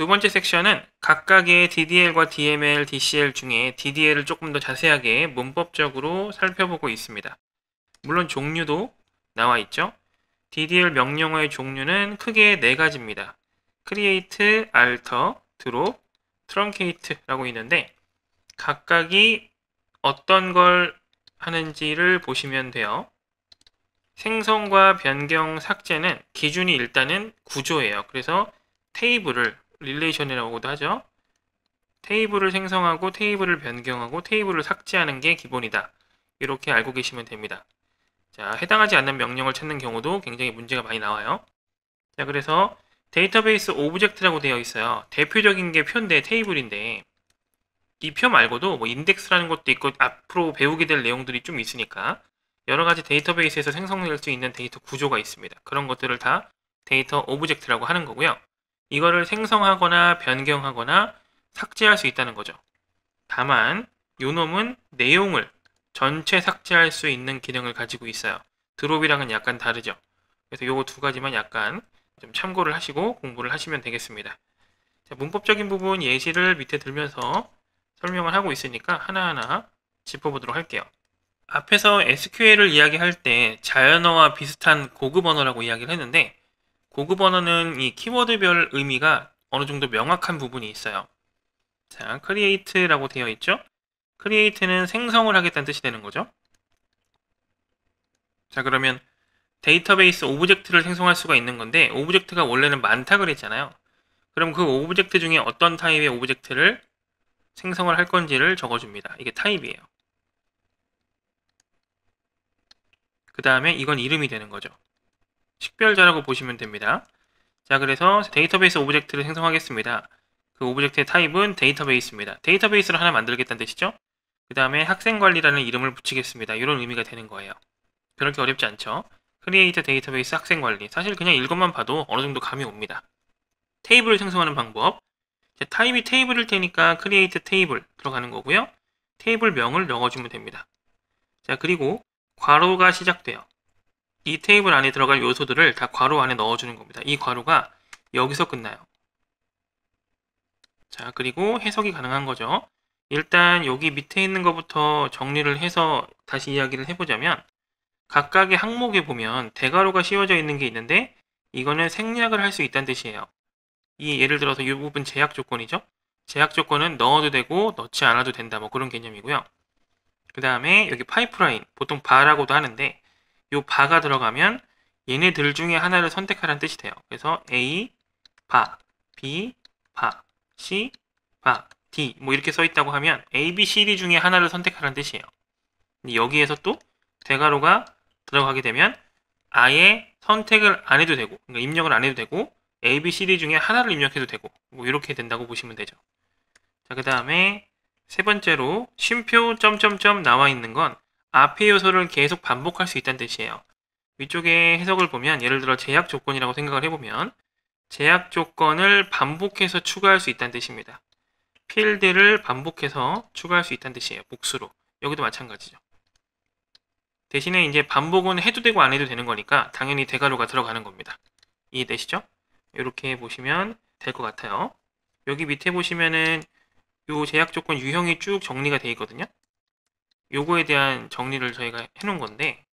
두 번째 섹션은 각각의 DDL과 DML, DCL 중에 DDL을 조금 더 자세하게 문법적으로 살펴보고 있습니다. 물론 종류도 나와 있죠. DDL 명령어의 종류는 크게 네 가지입니다. create, alter, drop, truncate라고 있는데 각각이 어떤 걸 하는지를 보시면 돼요. 생성과 변경, 삭제는 기준이 일단은 구조예요. 그래서 테이블을 릴레이션이라고도 하죠. 테이블을 생성하고 테이블을 변경하고 테이블을 삭제하는 게 기본이다. 이렇게 알고 계시면 됩니다. 자, 해당하지 않는 명령을 찾는 경우도 굉장히 문제가 많이 나와요. 자, 그래서 데이터베이스 오브젝트라고 되어 있어요. 대표적인 게 표인데 테이블인데 이 표 말고도 뭐 인덱스라는 것도 있고 앞으로 배우게 될 내용들이 좀 있으니까 여러 가지 데이터베이스에서 생성될 수 있는 데이터 구조가 있습니다. 그런 것들을 다 데이터 오브젝트라고 하는 거고요. 이거를 생성하거나 변경하거나 삭제할 수 있다는 거죠. 다만 요놈은 내용을 전체 삭제할 수 있는 기능을 가지고 있어요. 드롭이랑은 약간 다르죠. 그래서 요거 두 가지만 약간 좀 참고를 하시고 공부를 하시면 되겠습니다. 자, 문법적인 부분 예시를 밑에 들면서 설명을 하고 있으니까 하나하나 짚어보도록 할게요. 앞에서 SQL을 이야기할 때 자연어와 비슷한 고급 언어라고 이야기를 했는데 고급 언어는 이 키워드별 의미가 어느 정도 명확한 부분이 있어요. 자, create라고 되어 있죠? create는 생성을 하겠다는 뜻이 되는 거죠. 자, 그러면 데이터베이스 오브젝트를 생성할 수가 있는 건데 오브젝트가 원래는 많다 그랬잖아요. 그럼 그 오브젝트 중에 어떤 타입의 오브젝트를 생성을 할 건지를 적어줍니다. 이게 타입이에요. 그 다음에 이건 이름이 되는 거죠. 식별자라고 보시면 됩니다. 자, 그래서 데이터베이스 오브젝트를 생성하겠습니다. 그 오브젝트의 타입은 데이터베이스입니다. 데이터베이스를 하나 만들겠다는 뜻이죠. 그 다음에 학생관리라는 이름을 붙이겠습니다. 이런 의미가 되는 거예요. 그렇게 어렵지 않죠? 크리에이터 데이터베이스 학생관리. 사실 그냥 이것만 봐도 어느 정도 감이 옵니다. 테이블을 생성하는 방법. 자, 타입이 테이블일 테니까 크리에이트 테이블 들어가는 거고요. 테이블명을 넣어주면 됩니다. 자, 그리고 괄호가 시작돼요. 이 테이블 안에 들어갈 요소들을 다 괄호 안에 넣어주는 겁니다. 이 괄호가 여기서 끝나요. 자, 그리고 해석이 가능한 거죠. 일단 여기 밑에 있는 것부터 정리를 해서 다시 이야기를 해보자면 각각의 항목에 보면 대괄호가 씌워져 있는 게 있는데 이거는 생략을 할 수 있다는 뜻이에요. 이 예를 들어서 이 부분 제약 조건이죠. 제약 조건은 넣어도 되고 넣지 않아도 된다 뭐 그런 개념이고요. 그 다음에 여기 파이프라인 보통 바라고도 하는데 요 바가 들어가면 얘네들 중에 하나를 선택하라는 뜻이 돼요. 그래서 A, 바, B, 바, C, 바, D 뭐 이렇게 써 있다고 하면 A, B, C, D 중에 하나를 선택하라는 뜻이에요. 여기에서 또 대괄호가 들어가게 되면 아예 선택을 안 해도 되고 그러니까 입력을 안 해도 되고 A, B, C, D 중에 하나를 입력해도 되고 뭐 이렇게 된다고 보시면 되죠. 자그 다음에 세 번째로 쉼표 점점점 나와 있는 건 앞의 요소를 계속 반복할 수 있다는 뜻이에요. 위쪽에 해석을 보면 예를 들어 제약 조건이라고 생각을 해보면 제약 조건을 반복해서 추가할 수 있다는 뜻입니다. 필드를 반복해서 추가할 수 있다는 뜻이에요. 복수로. 여기도 마찬가지죠. 대신에 이제 반복은 해도 되고 안 해도 되는 거니까 당연히 대괄호가 들어가는 겁니다. 이해되시죠? 이렇게 보시면 될 것 같아요. 여기 밑에 보시면은 요 제약 조건 유형이 쭉 정리가 되어 있거든요. 요거에 대한 정리를 저희가 해놓은 건데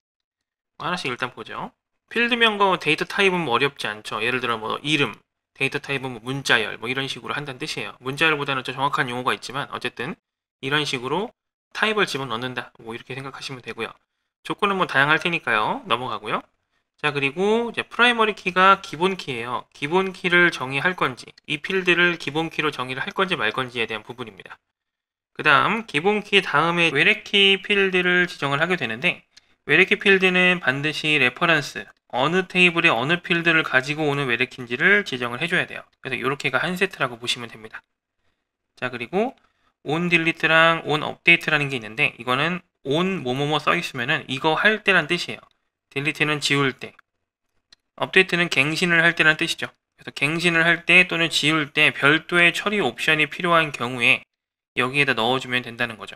하나씩 일단 보죠. 필드명과 데이터 타입은 뭐 어렵지 않죠. 예를 들어 뭐 이름, 데이터 타입은 뭐 문자열 뭐 이런 식으로 한다는 뜻이에요. 문자열보다는 좀 정확한 용어가 있지만 어쨌든 이런 식으로 타입을 집어넣는다 뭐 이렇게 생각하시면 되고요. 조건은 뭐 다양할 테니까요. 넘어가고요. 자 그리고 이제 프라이머리 키가 기본 키예요. 기본 키를 정의할 건지 이 필드를 기본 키로 정의를 할 건지 말 건지에 대한 부분입니다. 그 다음 기본키 다음에 외래키 필드를 지정을 하게 되는데 외래키 필드는 반드시 레퍼런스 어느 테이블에 어느 필드를 가지고 오는 외래키인지를 지정을 해줘야 돼요. 그래서 이렇게가 한 세트라고 보시면 됩니다. 자 그리고 on delete랑 on update라는 게 있는데 이거는 on 뭐뭐뭐 써 있으면은 이거 할 때란 뜻이에요. delete는 지울 때, 업데이트는 갱신을 할 때란 뜻이죠. 그래서 갱신을 할 때 또는 지울 때 별도의 처리 옵션이 필요한 경우에 여기에다 넣어주면 된다는 거죠.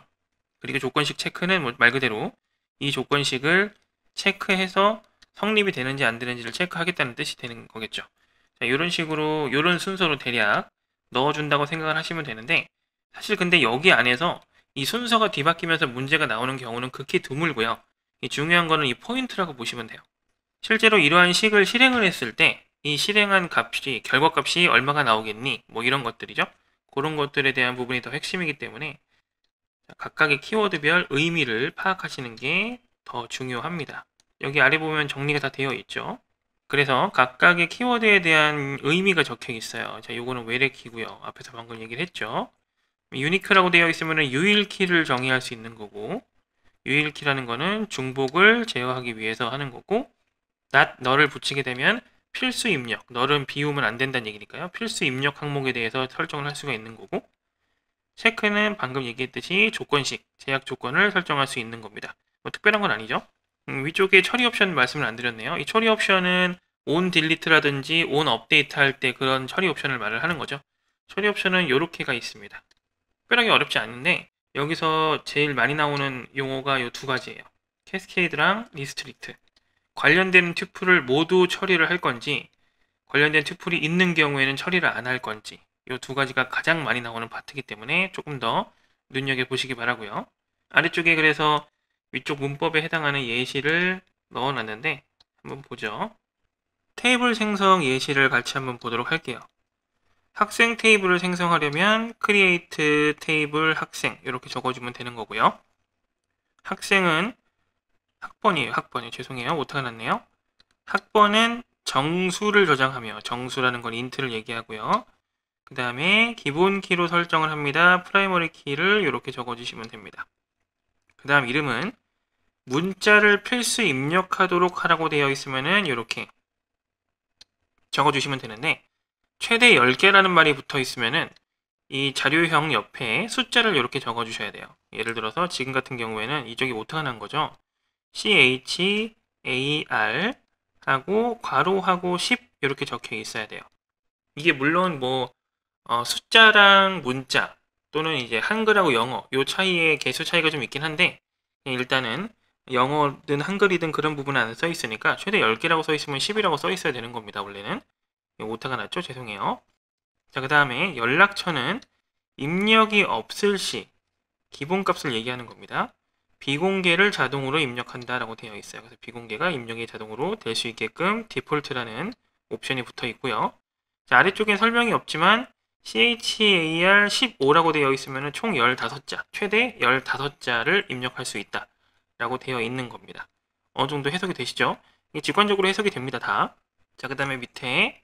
그리고 조건식 체크는 뭐 말 그대로 이 조건식을 체크해서 성립이 되는지 안 되는지를 체크하겠다는 뜻이 되는 거겠죠. 자, 이런 식으로 이런 순서로 대략 넣어준다고 생각을 하시면 되는데 사실 근데 여기 안에서 이 순서가 뒤바뀌면서 문제가 나오는 경우는 극히 드물고요. 중요한 거는 이 포인트라고 보시면 돼요. 실제로 이러한 식을 실행을 했을 때 이 실행한 값이 결과값이 얼마가 나오겠니? 뭐 이런 것들이죠. 그런 것들에 대한 부분이 더 핵심이기 때문에 각각의 키워드별 의미를 파악하시는 게 더 중요합니다. 여기 아래 보면 정리가 다 되어 있죠. 그래서 각각의 키워드에 대한 의미가 적혀 있어요. 자, 요거는 외래키고요. 앞에서 방금 얘기를 했죠. 유니크라고 되어 있으면 유일키를 정의할 수 있는 거고 유일키라는 거는 중복을 제어하기 위해서 하는 거고 n 너를 붙이게 되면 필수 입력, 너은 비우면 안 된다는 얘기니까요. 필수 입력 항목에 대해서 설정을 할 수가 있는 거고 체크는 방금 얘기했듯이 조건식, 제약 조건을 설정할 수 있는 겁니다. 뭐 특별한 건 아니죠. 음, 위쪽에 처리 옵션 말씀을 안 드렸네요. 이 처리 옵션은 온 딜리트라든지 온 업데이트 할 때 그런 처리 옵션을 말을 하는 거죠. 처리 옵션은 이렇게가 있습니다. 특별하게 어렵지 않은데 여기서 제일 많이 나오는 용어가 이 두 가지예요. 캐스케이드랑 리스트릭트. 관련된 튜플을 모두 처리를 할 건지 관련된 튜플이 있는 경우에는 처리를 안 할 건지 이 두 가지가 가장 많이 나오는 파트이기 때문에 조금 더 눈여겨보시기 바라고요. 아래쪽에 그래서 위쪽 문법에 해당하는 예시를 넣어놨는데 한번 보죠. 테이블 생성 예시를 같이 한번 보도록 할게요. 학생 테이블을 생성하려면 create 테이블 학생 이렇게 적어주면 되는 거고요. 학생은 학번이에요. 학번이 요 죄송해요. 오타가 났네요. 학번은 정수를 저장하며 정수라는 건 인트를 얘기하고요. 그 다음에 기본 키로 설정을 합니다. 프라이머리 키를 이렇게 적어주시면 됩니다. 그 다음 이름은 문자를 필수 입력하도록 하라고 되어 있으면은 이렇게 적어주시면 되는데 최대 10개라는 말이 붙어 있으면은 이 자료형 옆에 숫자를 이렇게 적어주셔야 돼요. 예를 들어서 지금 같은 경우에는 이쪽이 오타가 난 거죠. CHAR 하고 괄호하고 10 이렇게 적혀 있어야 돼요. 이게 물론 뭐 어, 숫자랑 문자 또는 이제 한글하고 영어 요차이에 개수 차이가 좀 있긴 한데 일단은 영어든 한글이든 그런 부분 안에 써 있으니까 최대 10개라고 써 있으면 10이라고 써 있어야 되는 겁니다. 원래는 오타가 났죠. 죄송해요. 자, 그 다음에 연락처는 입력이 없을 시 기본값을 얘기하는 겁니다. 비공개를 자동으로 입력한다라고 되어 있어요. 그래서 비공개가 입력이 자동으로 될 수 있게끔 디폴트라는 옵션이 붙어 있고요. 자, 아래쪽에 설명이 없지만 CHAR15라고 되어 있으면 총 15자, 최대 15자를 입력할 수 있다. 라고 되어 있는 겁니다. 어느 정도 해석이 되시죠? 이게 직관적으로 해석이 됩니다, 다. 자, 그 다음에 밑에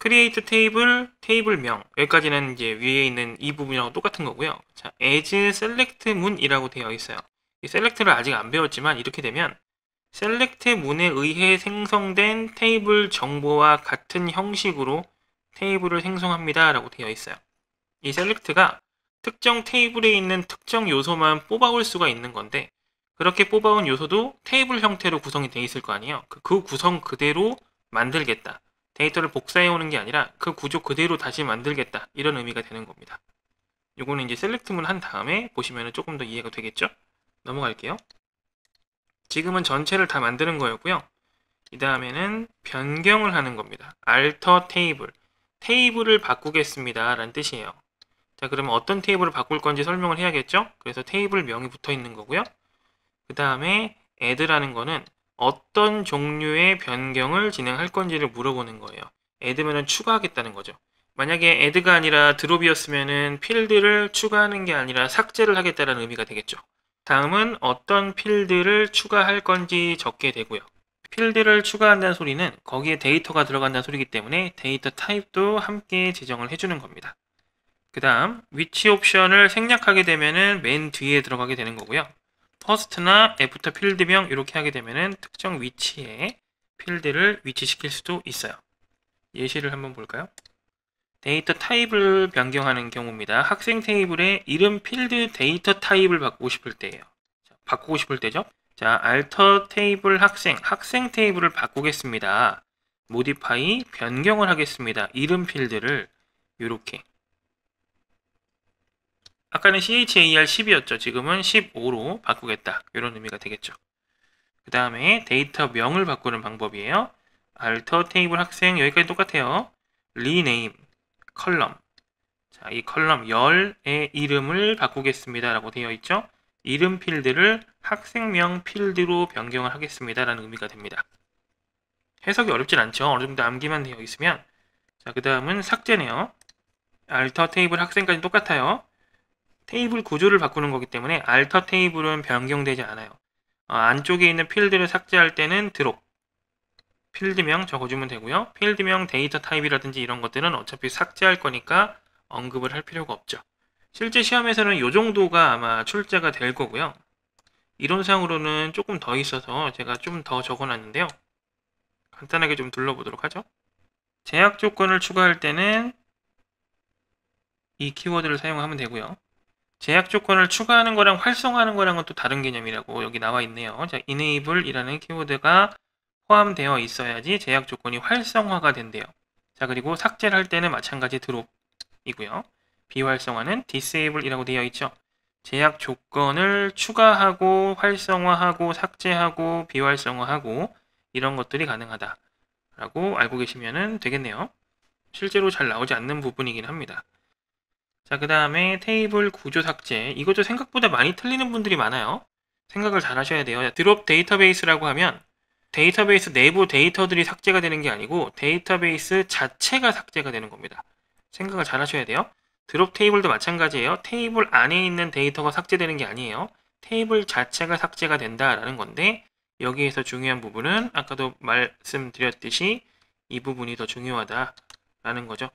create 테이블, 테이블명. 여기까지는 이제 위에 있는 이 부분이랑 똑같은 거고요. 자, as select 문이라고 되어 있어요. 셀렉트를 아직 안 배웠지만 이렇게 되면 셀렉트 문에 의해 생성된 테이블 정보와 같은 형식으로 테이블을 생성합니다 라고 되어 있어요. 이 셀렉트가 특정 테이블에 있는 특정 요소만 뽑아올 수가 있는 건데 그렇게 뽑아온 요소도 테이블 형태로 구성이 되어 있을 거 아니에요. 그, 그 구성 그대로 만들겠다. 데이터를 복사해 오는 게 아니라 그 구조 그대로 다시 만들겠다. 이런 의미가 되는 겁니다. 이거는 이제 셀렉트문 한 다음에 보시면 조금 더 이해가 되겠죠? 넘어갈게요. 지금은 전체를 다 만드는 거였고요. 이 다음에는 변경을 하는 겁니다. alter 테이블. 테이블을 바꾸겠습니다. 라는 뜻이에요. 자, 그러면 어떤 테이블을 바꿀 건지 설명을 해야겠죠? 그래서 테이블 명이 붙어 있는 거고요. 그 다음에 add라는 거는 어떤 종류의 변경을 진행할 건지를 물어보는 거예요. add면은 추가하겠다는 거죠. 만약에 add가 아니라 d r o p 이었으면은 필드를 추가하는 게 아니라 삭제를 하겠다는 의미가 되겠죠. 다음은 어떤 필드를 추가할 건지 적게 되고요. 필드를 추가한다는 소리는 거기에 데이터가 들어간다는 소리이기 때문에 데이터 타입도 함께 지정을 해주는 겁니다. 그 다음 위치 옵션을 생략하게 되면은 맨 뒤에 들어가게 되는 거고요. 퍼스트나 애프터 필드명 이렇게 하게 되면은 특정 위치에 필드를 위치시킬 수도 있어요. 예시를 한번 볼까요? 데이터 타입을 변경하는 경우입니다. 학생 테이블에 이름 필드 데이터 타입을 바꾸고 싶을 때예요. 자, 바꾸고 싶을 때죠. 자, a l 테이블 학생, 학생 테이블을 바꾸겠습니다. 모디파이 변경을 하겠습니다. 이름 필드를 이렇게 아까는 char 10이었죠. 지금은 15로 바꾸겠다. 이런 의미가 되겠죠. 그 다음에 데이터 명을 바꾸는 방법이에요. 알터 테이블 학생 여기까지 똑같아요. 리네임 컬럼 자, 이 컬럼 열의 이름을 바꾸겠습니다 라고 되어 있죠 이름 필드를 학생명 필드로 변경을 하겠습니다 라는 의미가 됩니다 해석이 어렵진 않죠 어느 정도 암기만 되어 있으면 자 그 다음은 삭제네요 알터 테이블 학생까지 똑같아요 테이블 구조를 바꾸는 거기 때문에 알터 테이블은 변경되지 않아요 어, 안쪽에 있는 필드를 삭제할 때는 드롭 필드명 적어주면 되고요. 필드명 데이터 타입이라든지 이런 것들은 어차피 삭제할 거니까 언급을 할 필요가 없죠. 실제 시험에서는 이 정도가 아마 출제가 될 거고요. 이론상으로는 조금 더 있어서 제가 좀 더 적어놨는데요. 간단하게 좀 둘러보도록 하죠. 제약 조건을 추가할 때는 이 키워드를 사용하면 되고요. 제약 조건을 추가하는 거랑 활성화하는 거랑은 또 다른 개념이라고 여기 나와 있네요. 자, enable이라는 키워드가 포함되어 있어야지 제약 조건이 활성화가 된대요. 자 그리고 삭제를 할 때는 마찬가지 드롭이고요. 비활성화는 disable이라고 되어 있죠. 제약 조건을 추가하고 활성화하고 삭제하고 비활성화하고 이런 것들이 가능하다라고 알고 계시면 되겠네요. 실제로 잘 나오지 않는 부분이긴 합니다. 자, 그 다음에 테이블 구조 삭제. 이것도 생각보다 많이 틀리는 분들이 많아요. 생각을 잘 하셔야 돼요. 드롭 데이터베이스라고 하면 데이터베이스 내부 데이터들이 삭제가 되는 게 아니고 데이터베이스 자체가 삭제가 되는 겁니다. 생각을 잘 하셔야 돼요. 드롭 테이블도 마찬가지예요. 테이블 안에 있는 데이터가 삭제되는 게 아니에요. 테이블 자체가 삭제가 된다라는 건데 여기에서 중요한 부분은 아까도 말씀드렸듯이 이 부분이 더 중요하다라는 거죠.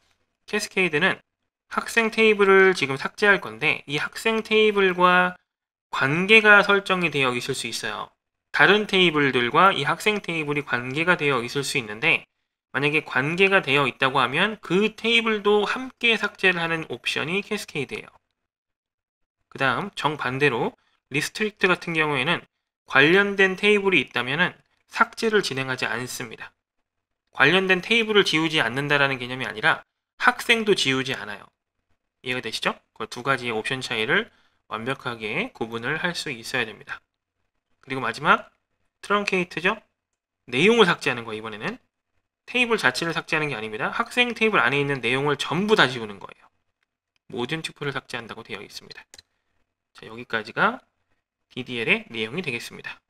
캐스케이드는 학생 테이블을 지금 삭제할 건데 이 학생 테이블과 관계가 설정이 되어 있을 수 있어요. 다른 테이블들과 이 학생 테이블이 관계가 되어 있을 수 있는데 만약에 관계가 되어 있다고 하면 그 테이블도 함께 삭제를 하는 옵션이 캐스케이드예요. 그 다음 정반대로 리스트릭트 같은 경우에는 관련된 테이블이 있다면 삭제를 진행하지 않습니다. 관련된 테이블을 지우지 않는다라는 개념이 아니라 학생도 지우지 않아요. 이해가 되시죠? 그 두 가지의 옵션 차이를 완벽하게 구분을 할 수 있어야 됩니다. 그리고 마지막 트렁케이트죠. 내용을 삭제하는 거예요. 이번에는 테이블 자체를 삭제하는 게 아닙니다. 학생 테이블 안에 있는 내용을 전부 다 지우는 거예요. 모든 튜플을 삭제한다고 되어 있습니다. 자, 여기까지가 DDL의 내용이 되겠습니다.